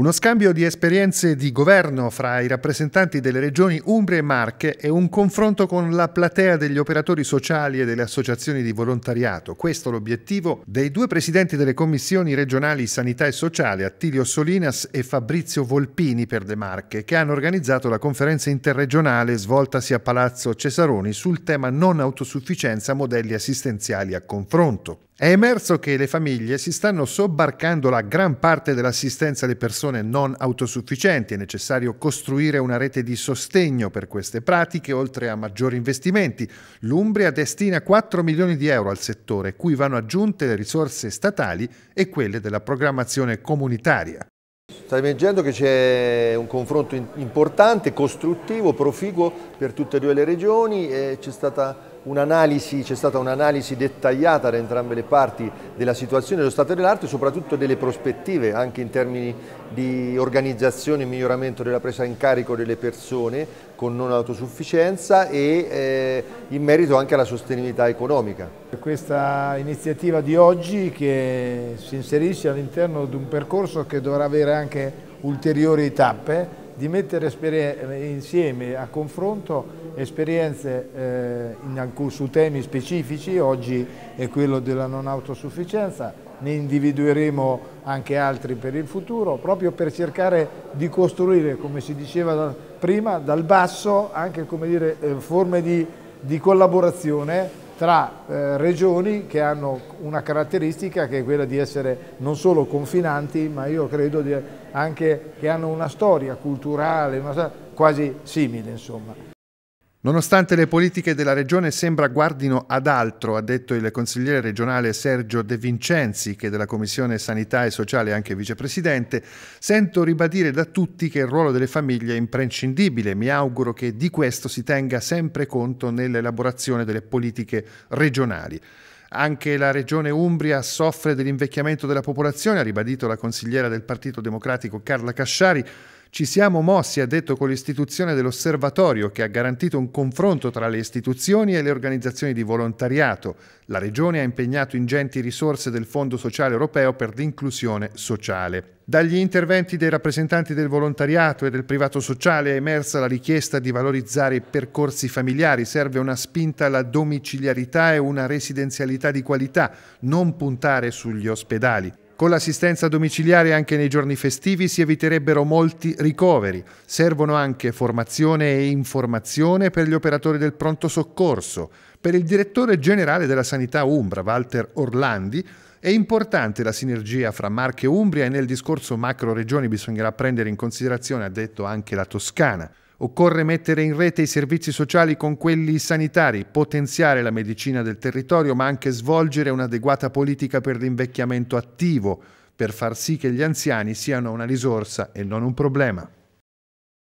Uno scambio di esperienze di governo fra i rappresentanti delle regioni Umbria e Marche e un confronto con la platea degli operatori sociali e delle associazioni di volontariato. Questo è l'obiettivo dei due presidenti delle commissioni regionali sanità e sociale, Attilio Solinas e Fabrizio Volpini per De Marche, che hanno organizzato la conferenza interregionale svoltasi a Palazzo Cesaroni sul tema non autosufficienza modelli assistenziali a confronto. È emerso che le famiglie si stanno sobbarcando la gran parte dell'assistenza alle persone non autosufficienti. È necessario costruire una rete di sostegno per queste pratiche, oltre a maggiori investimenti. L'Umbria destina 4 milioni di euro al settore, cui vanno aggiunte le risorse statali e quelle della programmazione comunitaria. Stai leggendo che c'è un confronto importante, costruttivo, proficuo per tutte e due le regioni, c'è stata un'analisi, un dettagliata da entrambe le parti della situazione dello stato dell'arte e soprattutto delle prospettive anche in termini di organizzazione e miglioramento della presa in carico delle persone con non autosufficienza e eh, in merito anche alla sostenibilità economica. Questa iniziativa di oggi che si inserisce all'interno di un percorso che dovrà avere anche anche ulteriori tappe, di mettere insieme a confronto esperienze eh, in, su temi specifici, oggi è quello della non autosufficienza, ne individueremo anche altri per il futuro, proprio per cercare di costruire, come si diceva prima, dal basso anche come dire, eh, forme di, di collaborazione tra eh, regioni che hanno una caratteristica che è quella di essere non solo confinanti, ma io credo anche che hanno una storia culturale, una storia quasi simile, insomma. Nonostante le politiche della regione sembra guardino ad altro, ha detto il consigliere regionale Sergio De Vincenzi, che della Commissione Sanità e Sociale è anche vicepresidente, sento ribadire da tutti che il ruolo delle famiglie è imprescindibile. Mi auguro che di questo si tenga sempre conto nell'elaborazione delle politiche regionali. Anche la regione Umbria soffre dell'invecchiamento della popolazione, ha ribadito la consigliera del Partito Democratico Carla Casciari, ci siamo mossi, ha detto, con l'istituzione dell'osservatorio che ha garantito un confronto tra le istituzioni e le organizzazioni di volontariato. La Regione ha impegnato ingenti risorse del Fondo Sociale Europeo per l'inclusione sociale. Dagli interventi dei rappresentanti del volontariato e del privato sociale è emersa la richiesta di valorizzare i percorsi familiari. Serve una spinta alla domiciliarità e una residenzialità di qualità, non puntare sugli ospedali. Con l'assistenza domiciliare anche nei giorni festivi si eviterebbero molti ricoveri. Servono anche formazione e informazione per gli operatori del pronto soccorso. Per il direttore generale della sanità Umbra, Walter Orlandi, è importante la sinergia fra Marche e Umbria e nel discorso macro regioni bisognerà prendere in considerazione, ha detto anche la Toscana. Occorre mettere in rete i servizi sociali con quelli sanitari, potenziare la medicina del territorio, ma anche svolgere un'adeguata politica per l'invecchiamento attivo, per far sì che gli anziani siano una risorsa e non un problema.